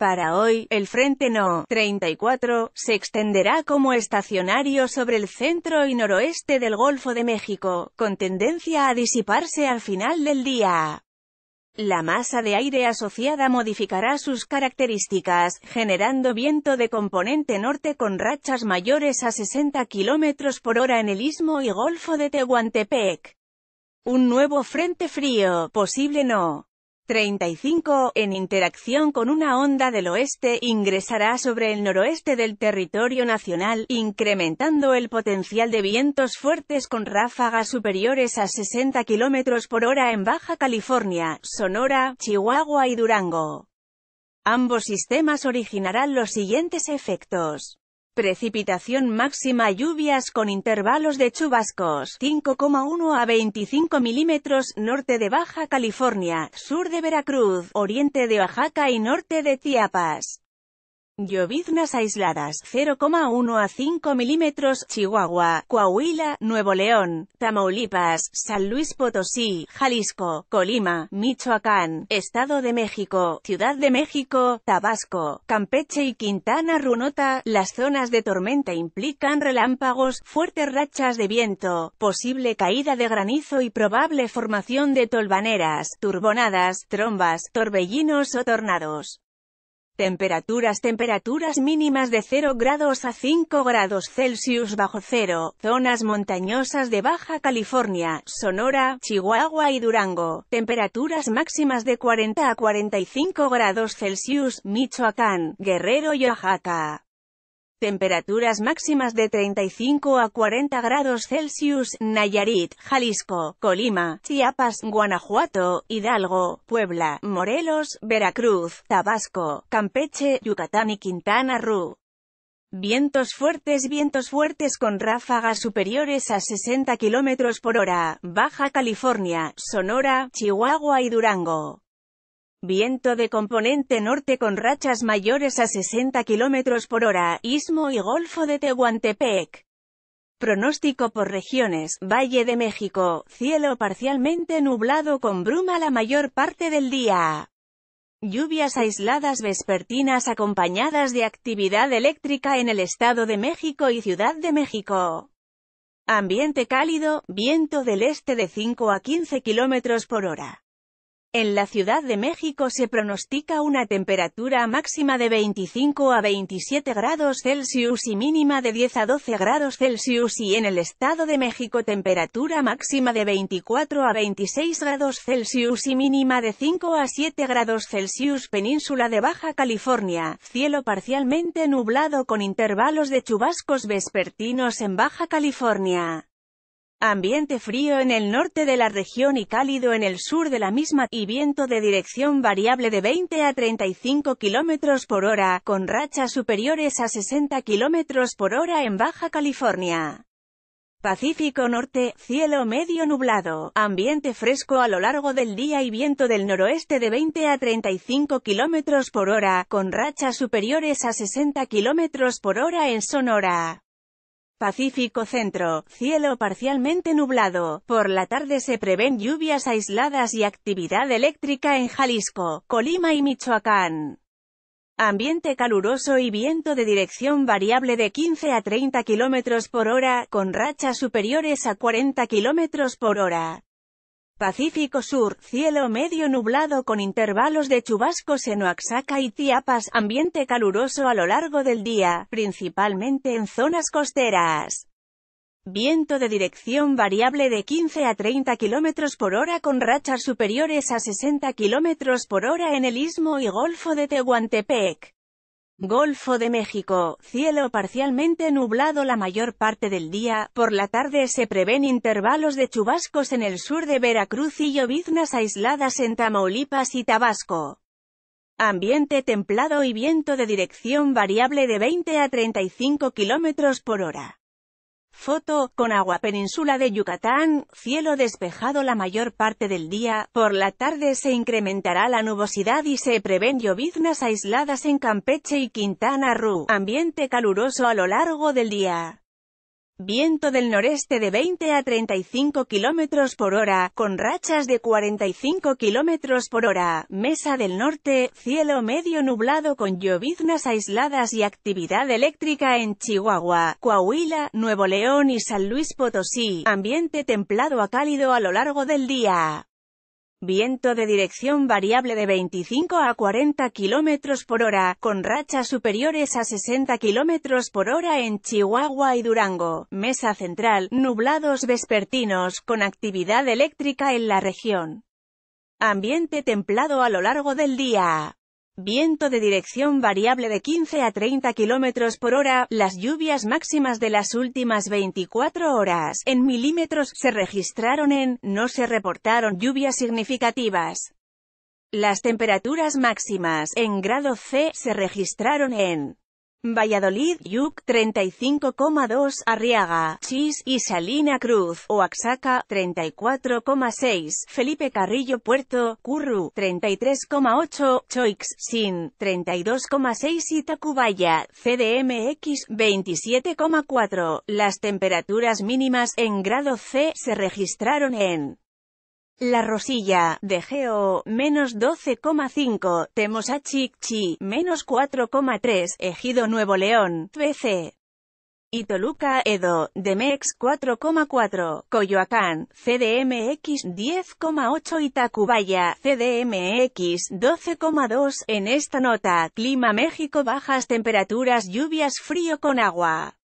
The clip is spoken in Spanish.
Para hoy, el Frente No. 34, se extenderá como estacionario sobre el centro y noroeste del Golfo de México, con tendencia a disiparse al final del día. La masa de aire asociada modificará sus características, generando viento de componente norte con rachas mayores a 60 km por hora en el Istmo y Golfo de Tehuantepec. Un nuevo frente frío, posible no. 35, en interacción con una onda del oeste, ingresará sobre el noroeste del territorio nacional, incrementando el potencial de vientos fuertes con ráfagas superiores a 60 km por hora en Baja California, Sonora, Chihuahua y Durango. Ambos sistemas originarán los siguientes efectos. Precipitación máxima lluvias con intervalos de chubascos, 5,1 a 25 milímetros, norte de Baja California, sur de Veracruz, oriente de Oaxaca y norte de Chiapas. Lloviznas aisladas, 0,1 a 5 milímetros, Chihuahua, Coahuila, Nuevo León, Tamaulipas, San Luis Potosí, Jalisco, Colima, Michoacán, Estado de México, Ciudad de México, Tabasco, Campeche y Quintana Runota. Las zonas de tormenta implican relámpagos, fuertes rachas de viento, posible caída de granizo y probable formación de tolvaneras, turbonadas, trombas, torbellinos o tornados. Temperaturas Temperaturas mínimas de 0 grados a 5 grados Celsius bajo cero, zonas montañosas de Baja California, Sonora, Chihuahua y Durango. Temperaturas máximas de 40 a 45 grados Celsius, Michoacán, Guerrero y Oaxaca. Temperaturas máximas de 35 a 40 grados Celsius, Nayarit, Jalisco, Colima, Chiapas, Guanajuato, Hidalgo, Puebla, Morelos, Veracruz, Tabasco, Campeche, Yucatán y Quintana Roo. Vientos fuertes Vientos fuertes con ráfagas superiores a 60 km por hora, Baja California, Sonora, Chihuahua y Durango. Viento de componente norte con rachas mayores a 60 km por hora, Istmo y Golfo de Tehuantepec. Pronóstico por regiones, Valle de México, cielo parcialmente nublado con bruma la mayor parte del día. Lluvias aisladas vespertinas acompañadas de actividad eléctrica en el Estado de México y Ciudad de México. Ambiente cálido, viento del este de 5 a 15 km por hora. En la Ciudad de México se pronostica una temperatura máxima de 25 a 27 grados Celsius y mínima de 10 a 12 grados Celsius y en el Estado de México temperatura máxima de 24 a 26 grados Celsius y mínima de 5 a 7 grados Celsius Península de Baja California, cielo parcialmente nublado con intervalos de chubascos vespertinos en Baja California. Ambiente frío en el norte de la región y cálido en el sur de la misma, y viento de dirección variable de 20 a 35 km por hora, con rachas superiores a 60 km por hora en Baja California. Pacífico Norte, cielo medio nublado, ambiente fresco a lo largo del día y viento del noroeste de 20 a 35 km por hora, con rachas superiores a 60 km por hora en Sonora. Pacífico Centro, cielo parcialmente nublado. Por la tarde se prevén lluvias aisladas y actividad eléctrica en Jalisco, Colima y Michoacán. Ambiente caluroso y viento de dirección variable de 15 a 30 km por hora, con rachas superiores a 40 km por hora. Pacífico Sur, cielo medio nublado con intervalos de chubascos en Oaxaca y Tiapas, ambiente caluroso a lo largo del día, principalmente en zonas costeras. Viento de dirección variable de 15 a 30 km por hora con rachas superiores a 60 km por hora en el istmo y golfo de Tehuantepec. Golfo de México, cielo parcialmente nublado la mayor parte del día, por la tarde se prevén intervalos de chubascos en el sur de Veracruz y lloviznas aisladas en Tamaulipas y Tabasco. Ambiente templado y viento de dirección variable de 20 a 35 km por hora. Foto, con agua península de Yucatán, cielo despejado la mayor parte del día, por la tarde se incrementará la nubosidad y se prevén lloviznas aisladas en Campeche y Quintana Roo, ambiente caluroso a lo largo del día. Viento del noreste de 20 a 35 km por hora, con rachas de 45 km por hora, mesa del norte, cielo medio nublado con lloviznas aisladas y actividad eléctrica en Chihuahua, Coahuila, Nuevo León y San Luis Potosí, ambiente templado a cálido a lo largo del día. Viento de dirección variable de 25 a 40 km por hora, con rachas superiores a 60 km por hora en Chihuahua y Durango. Mesa central, nublados vespertinos, con actividad eléctrica en la región. Ambiente templado a lo largo del día. Viento de dirección variable de 15 a 30 km por hora, las lluvias máximas de las últimas 24 horas, en milímetros, se registraron en, no se reportaron lluvias significativas. Las temperaturas máximas, en grado C, se registraron en Valladolid, Yuc, 35,2, Arriaga, Chis y Salina Cruz, Oaxaca, 34,6, Felipe Carrillo Puerto, Curru, 33,8, Choix, Sin, 32,6 y Tacubaya, CDMX, 27,4. Las temperaturas mínimas en grado C se registraron en la Rosilla, de Geo, menos 12,5, Chi, menos 4,3, Ejido Nuevo León, BC. Y Toluca, Edo, Demex 4,4, Coyoacán, CDMX 10,8 y CDMX 12,2. En esta nota, clima México bajas temperaturas lluvias frío con agua.